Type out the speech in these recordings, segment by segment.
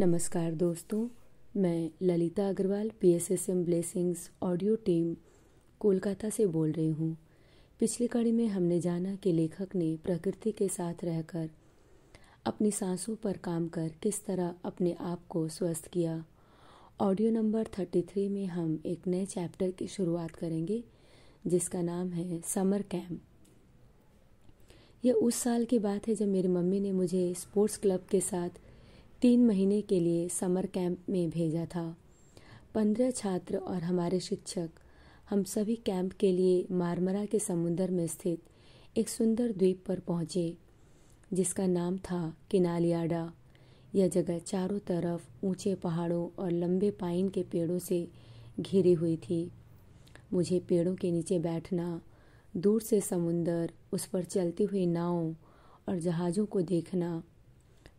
नमस्कार दोस्तों मैं Lalita Agarwal P S S M blessings audio team Kolkata से बोल रही हूँ पिछली कड़ी में हमने जाना कि लेखक ने प्रकृति के साथ रहकर अपनी सांसों पर काम कर किस तरह अपने आप को स्वस्थ किया ऑडियो नंबर थर्टी थ्री में हम एक नए चैप्टर की शुरुआत करेंगे जिसका नाम है समर कैम्प यह उस साल की बात है जब मेरी मम्मी ने मुझे स्पोर्ट्स क्लब के साथ तीन महीने के लिए समर कैंप में भेजा था पंद्रह छात्र और हमारे शिक्षक हम सभी कैंप के लिए मारमरा के समुद्र में स्थित एक सुंदर द्वीप पर पहुंचे जिसका नाम था किनालियाडा यह जगह चारों तरफ ऊंचे पहाड़ों और लंबे पाइन के पेड़ों से घिरी हुई थी मुझे पेड़ों के नीचे बैठना दूर से समुंदर उस पर चलती हुई नावों और जहाज़ों को देखना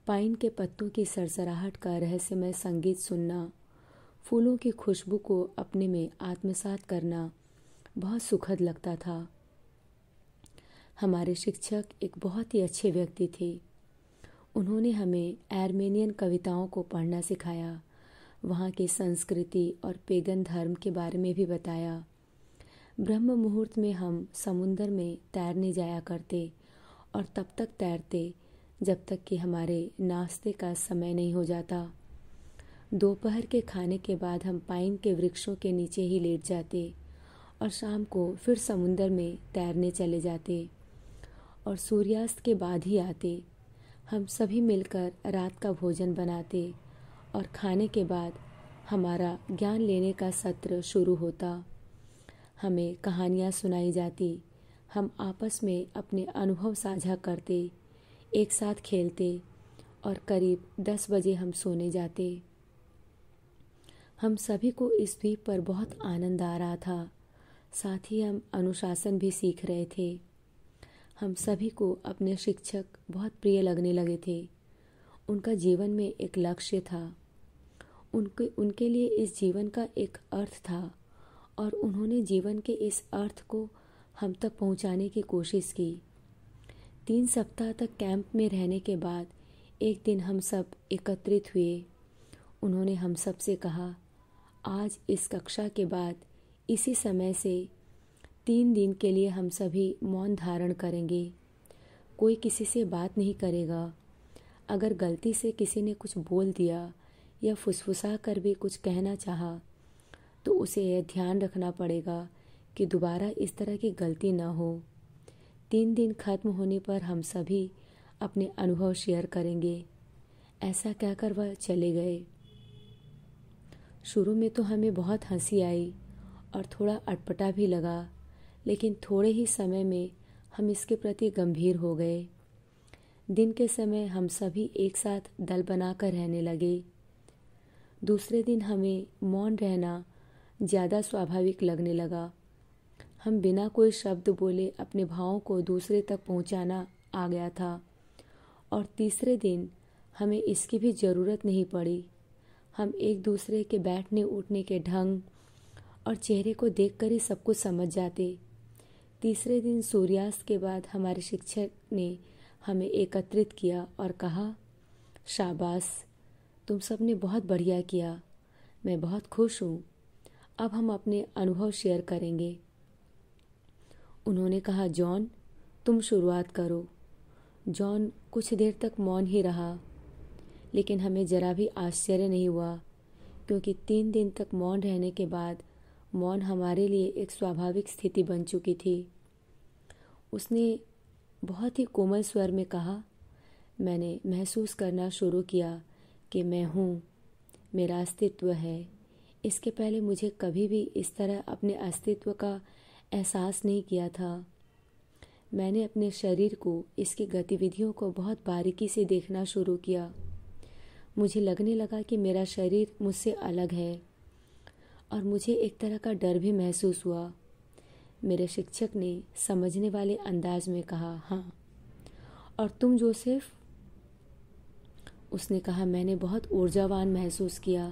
पाइन के पत्तों की सरसराहट का रहस्यमय संगीत सुनना फूलों की खुशबू को अपने में आत्मसात करना बहुत सुखद लगता था हमारे शिक्षक एक बहुत ही अच्छे व्यक्ति थे उन्होंने हमें आर्मेनियन कविताओं को पढ़ना सिखाया वहाँ की संस्कृति और पेगन धर्म के बारे में भी बताया ब्रह्म मुहूर्त में हम समुंदर में तैरने जाया करते और तब तक तैरते जब तक कि हमारे नाश्ते का समय नहीं हो जाता दोपहर के खाने के बाद हम पाइन के वृक्षों के नीचे ही लेट जाते और शाम को फिर समुंदर में तैरने चले जाते और सूर्यास्त के बाद ही आते हम सभी मिलकर रात का भोजन बनाते और खाने के बाद हमारा ज्ञान लेने का सत्र शुरू होता हमें कहानियाँ सुनाई जाती हम आपस में अपने अनुभव साझा करते एक साथ खेलते और करीब दस बजे हम सोने जाते हम सभी को इस द्वीप पर बहुत आनंद आ रहा था साथ ही हम अनुशासन भी सीख रहे थे हम सभी को अपने शिक्षक बहुत प्रिय लगने लगे थे उनका जीवन में एक लक्ष्य था उनके उनके लिए इस जीवन का एक अर्थ था और उन्होंने जीवन के इस अर्थ को हम तक पहुंचाने की कोशिश की तीन सप्ताह तक कैंप में रहने के बाद एक दिन हम सब एकत्रित हुए उन्होंने हम सब से कहा आज इस कक्षा के बाद इसी समय से तीन दिन के लिए हम सभी मौन धारण करेंगे कोई किसी से बात नहीं करेगा अगर गलती से किसी ने कुछ बोल दिया या फुसफुसा कर भी कुछ कहना चाहा तो उसे यह ध्यान रखना पड़ेगा कि दोबारा इस तरह की गलती ना हो तीन दिन खत्म होने पर हम सभी अपने अनुभव शेयर करेंगे ऐसा कहकर वह चले गए शुरू में तो हमें बहुत हंसी आई और थोड़ा अटपटा भी लगा लेकिन थोड़े ही समय में हम इसके प्रति गंभीर हो गए दिन के समय हम सभी एक साथ दल बनाकर रहने लगे दूसरे दिन हमें मौन रहना ज़्यादा स्वाभाविक लगने लगा हम बिना कोई शब्द बोले अपने भावों को दूसरे तक पहुंचाना आ गया था और तीसरे दिन हमें इसकी भी ज़रूरत नहीं पड़ी हम एक दूसरे के बैठने उठने के ढंग और चेहरे को देखकर ही सब कुछ समझ जाते तीसरे दिन सूर्यास्त के बाद हमारे शिक्षक ने हमें एकत्रित किया और कहा शाबाश तुम सब ने बहुत बढ़िया किया मैं बहुत खुश हूँ अब हम अपने अनुभव शेयर करेंगे उन्होंने कहा जॉन तुम शुरुआत करो जॉन कुछ देर तक मौन ही रहा लेकिन हमें ज़रा भी आश्चर्य नहीं हुआ क्योंकि तीन दिन तक मौन रहने के बाद मौन हमारे लिए एक स्वाभाविक स्थिति बन चुकी थी उसने बहुत ही कोमल स्वर में कहा मैंने महसूस करना शुरू किया कि मैं हूँ मेरा अस्तित्व है इसके पहले मुझे कभी भी इस तरह अपने अस्तित्व का एहसास नहीं किया था मैंने अपने शरीर को इसकी गतिविधियों को बहुत बारीकी से देखना शुरू किया मुझे लगने लगा कि मेरा शरीर मुझसे अलग है और मुझे एक तरह का डर भी महसूस हुआ मेरे शिक्षक ने समझने वाले अंदाज में कहा हाँ और तुम जोसेफ उसने कहा मैंने बहुत ऊर्जावान महसूस किया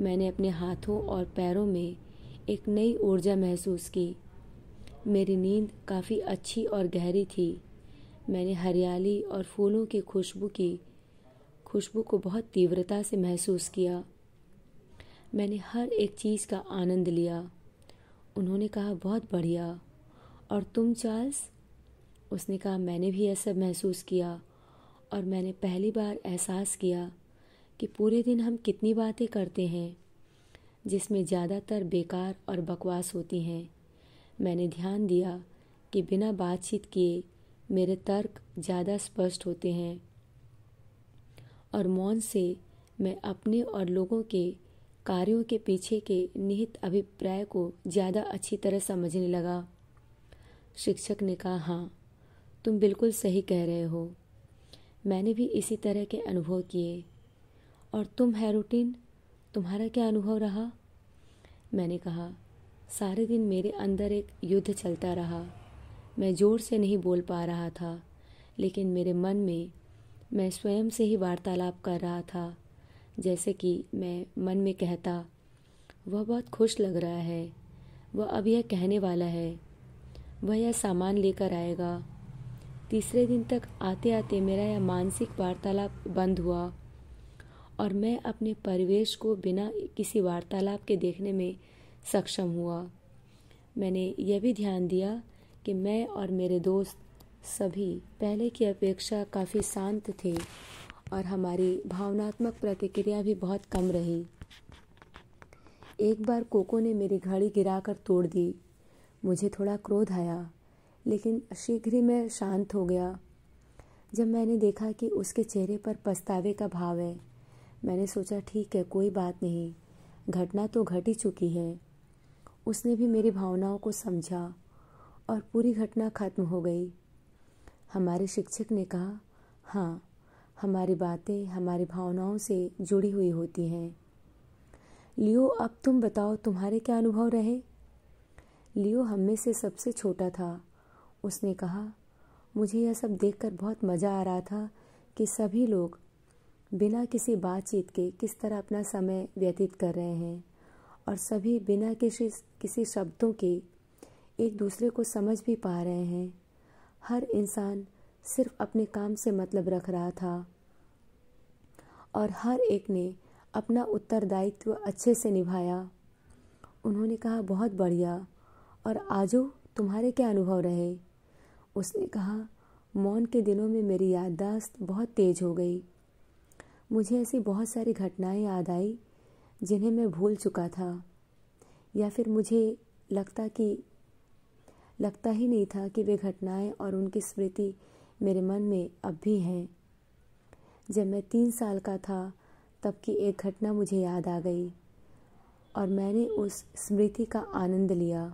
मैंने अपने हाथों और पैरों में एक नई ऊर्जा महसूस की मेरी नींद काफ़ी अच्छी और गहरी थी मैंने हरियाली और फूलों की खुशबू की खुशबू को बहुत तीव्रता से महसूस किया मैंने हर एक चीज़ का आनंद लिया उन्होंने कहा बहुत बढ़िया और तुम चार्ल्स उसने कहा मैंने भी ऐसा महसूस किया और मैंने पहली बार एहसास किया कि पूरे दिन हम कितनी बातें करते हैं जिसमें ज़्यादातर बेकार और बकवास होती हैं मैंने ध्यान दिया कि बिना बातचीत किए मेरे तर्क ज़्यादा स्पष्ट होते हैं और मौन से मैं अपने और लोगों के कार्यों के पीछे के निहित अभिप्राय को ज़्यादा अच्छी तरह समझने लगा शिक्षक ने कहा हाँ तुम बिल्कुल सही कह रहे हो मैंने भी इसी तरह के अनुभव किए और तुम है रूटीन तुम्हारा क्या अनुभव रहा मैंने कहा सारे दिन मेरे अंदर एक युद्ध चलता रहा मैं जोर से नहीं बोल पा रहा था लेकिन मेरे मन में मैं स्वयं से ही वार्तालाप कर रहा था जैसे कि मैं मन में कहता वह बहुत खुश लग रहा है वह अब यह कहने वाला है वह यह सामान लेकर आएगा तीसरे दिन तक आते आते मेरा यह मानसिक वार्तालाप बंद हुआ और मैं अपने परिवेश को बिना किसी वार्तालाप के देखने में सक्षम हुआ मैंने यह भी ध्यान दिया कि मैं और मेरे दोस्त सभी पहले की अपेक्षा काफ़ी शांत थे और हमारी भावनात्मक प्रतिक्रिया भी बहुत कम रही एक बार कोको ने मेरी घड़ी गिराकर तोड़ दी मुझे थोड़ा क्रोध आया लेकिन शीघ्र ही मैं शांत हो गया जब मैंने देखा कि उसके चेहरे पर पछतावे का भाव है मैंने सोचा ठीक है कोई बात नहीं घटना तो घट ही चुकी है उसने भी मेरी भावनाओं को समझा और पूरी घटना खत्म हो गई हमारे शिक्षक ने कहा हाँ हमारी बातें हमारी भावनाओं से जुड़ी हुई होती हैं लियो अब तुम बताओ तुम्हारे क्या अनुभव रहे लियो हम में से सबसे छोटा था उसने कहा मुझे यह सब देखकर बहुत मज़ा आ रहा था कि सभी लोग बिना किसी बातचीत के किस तरह अपना समय व्यतीत कर रहे हैं और सभी बिना किसी किसी शब्दों के एक दूसरे को समझ भी पा रहे हैं हर इंसान सिर्फ अपने काम से मतलब रख रहा था और हर एक ने अपना उत्तरदायित्व अच्छे से निभाया उन्होंने कहा बहुत बढ़िया और आजो तुम्हारे क्या अनुभव रहे उसने कहा मौन के दिनों में मेरी याददाश्त बहुत तेज़ हो गई मुझे ऐसी बहुत सारी घटनाएं याद आई जिन्हें मैं भूल चुका था या फिर मुझे लगता कि लगता ही नहीं था कि वे घटनाएं और उनकी स्मृति मेरे मन में अब भी हैं जब मैं तीन साल का था तब की एक घटना मुझे याद आ गई और मैंने उस स्मृति का आनंद लिया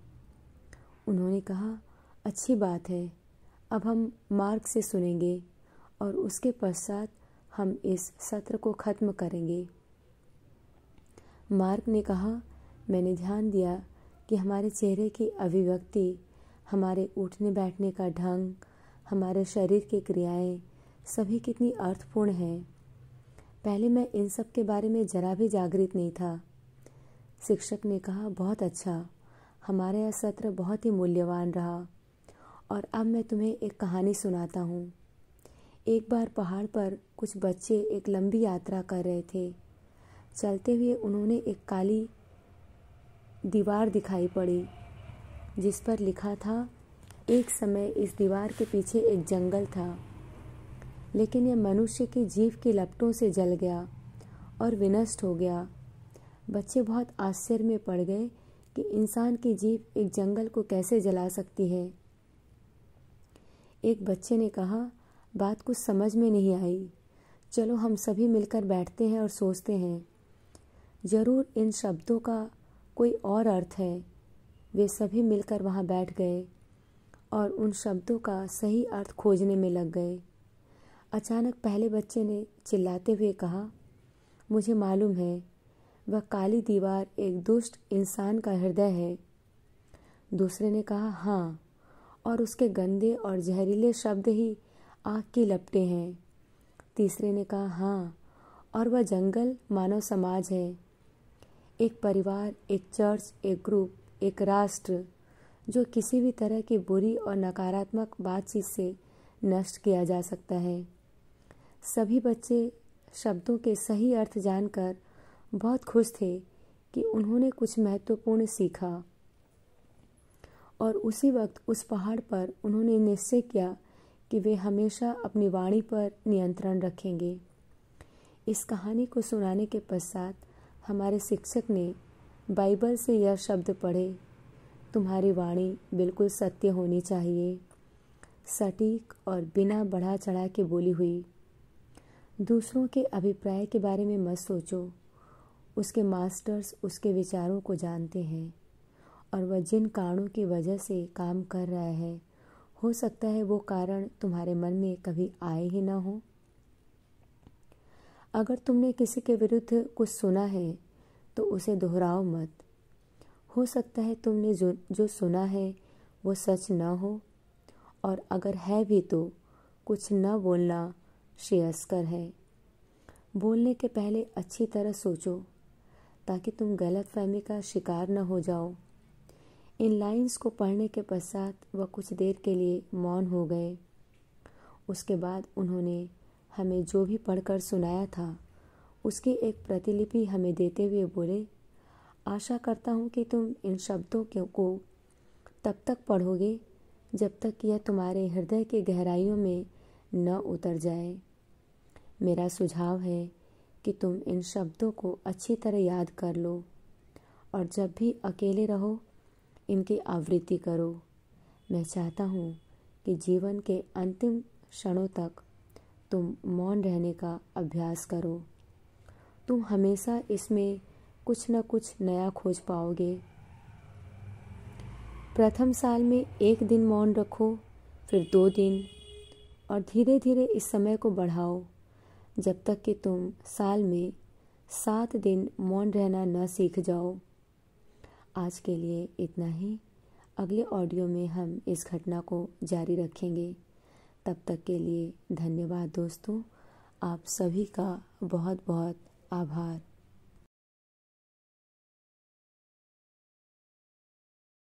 उन्होंने कहा अच्छी बात है अब हम मार्ग से सुनेंगे और उसके पश्चात हम इस सत्र को ख़त्म करेंगे मार्क ने कहा मैंने ध्यान दिया कि हमारे चेहरे की अभिव्यक्ति हमारे उठने बैठने का ढंग हमारे शरीर की क्रियाएं सभी कितनी अर्थपूर्ण हैं पहले मैं इन सब के बारे में जरा भी जागृत नहीं था शिक्षक ने कहा बहुत अच्छा हमारा यह सत्र बहुत ही मूल्यवान रहा और अब मैं तुम्हें एक कहानी सुनाता हूँ एक बार पहाड़ पर कुछ बच्चे एक लंबी यात्रा कर रहे थे चलते हुए उन्होंने एक काली दीवार दिखाई पड़ी जिस पर लिखा था एक समय इस दीवार के पीछे एक जंगल था लेकिन यह मनुष्य की जीव की लपटों से जल गया और विनष्ट हो गया बच्चे बहुत आश्चर्य में पड़ गए कि इंसान की जीव एक जंगल को कैसे जला सकती है एक बच्चे ने कहा बात कुछ समझ में नहीं आई चलो हम सभी मिलकर बैठते हैं और सोचते हैं ज़रूर इन शब्दों का कोई और अर्थ है वे सभी मिलकर वहाँ बैठ गए और उन शब्दों का सही अर्थ खोजने में लग गए अचानक पहले बच्चे ने चिल्लाते हुए कहा मुझे मालूम है वह काली दीवार एक दुष्ट इंसान का हृदय है दूसरे ने कहा हाँ और उसके गंदे और जहरीले शब्द ही आग की लपटे हैं तीसरे ने कहा हाँ और वह जंगल मानव समाज है एक परिवार एक चर्च एक ग्रुप एक राष्ट्र जो किसी भी तरह की बुरी और नकारात्मक बातचीत से नष्ट किया जा सकता है सभी बच्चे शब्दों के सही अर्थ जानकर बहुत खुश थे कि उन्होंने कुछ महत्वपूर्ण सीखा और उसी वक्त उस पहाड़ पर उन्होंने निश्चय किया कि वे हमेशा अपनी वाणी पर नियंत्रण रखेंगे इस कहानी को सुनाने के पश्चात हमारे शिक्षक ने बाइबल से यह शब्द पढ़े तुम्हारी वाणी बिल्कुल सत्य होनी चाहिए सटीक और बिना बढ़ा चढ़ा के बोली हुई दूसरों के अभिप्राय के बारे में मत सोचो उसके मास्टर्स उसके विचारों को जानते हैं और वह जिन कारणों की वजह से काम कर रहा है हो सकता है वो कारण तुम्हारे मन में कभी आए ही ना हो अगर तुमने किसी के विरुद्ध कुछ सुना है तो उसे दोहराओ मत हो सकता है तुमने जो जो सुना है वो सच ना हो और अगर है भी तो कुछ न बोलना श्रेयस्कर है बोलने के पहले अच्छी तरह सोचो ताकि तुम गलत फहमी का शिकार न हो जाओ इन लाइंस को पढ़ने के पश्चात वह कुछ देर के लिए मौन हो गए उसके बाद उन्होंने हमें जो भी पढ़कर सुनाया था उसकी एक प्रतिलिपि हमें देते हुए बोले आशा करता हूँ कि तुम इन शब्दों को तब तक पढ़ोगे जब तक यह तुम्हारे हृदय की गहराइयों में न उतर जाए मेरा सुझाव है कि तुम इन शब्दों को अच्छी तरह याद कर लो और जब भी अकेले रहो इनकी आवृत्ति करो मैं चाहता हूँ कि जीवन के अंतिम क्षणों तक तुम मौन रहने का अभ्यास करो तुम हमेशा इसमें कुछ न कुछ नया खोज पाओगे प्रथम साल में एक दिन मौन रखो फिर दो दिन और धीरे धीरे इस समय को बढ़ाओ जब तक कि तुम साल में सात दिन मौन रहना न सीख जाओ आज के लिए इतना ही अगले ऑडियो में हम इस घटना को जारी रखेंगे तब तक के लिए धन्यवाद दोस्तों आप सभी का बहुत बहुत आभार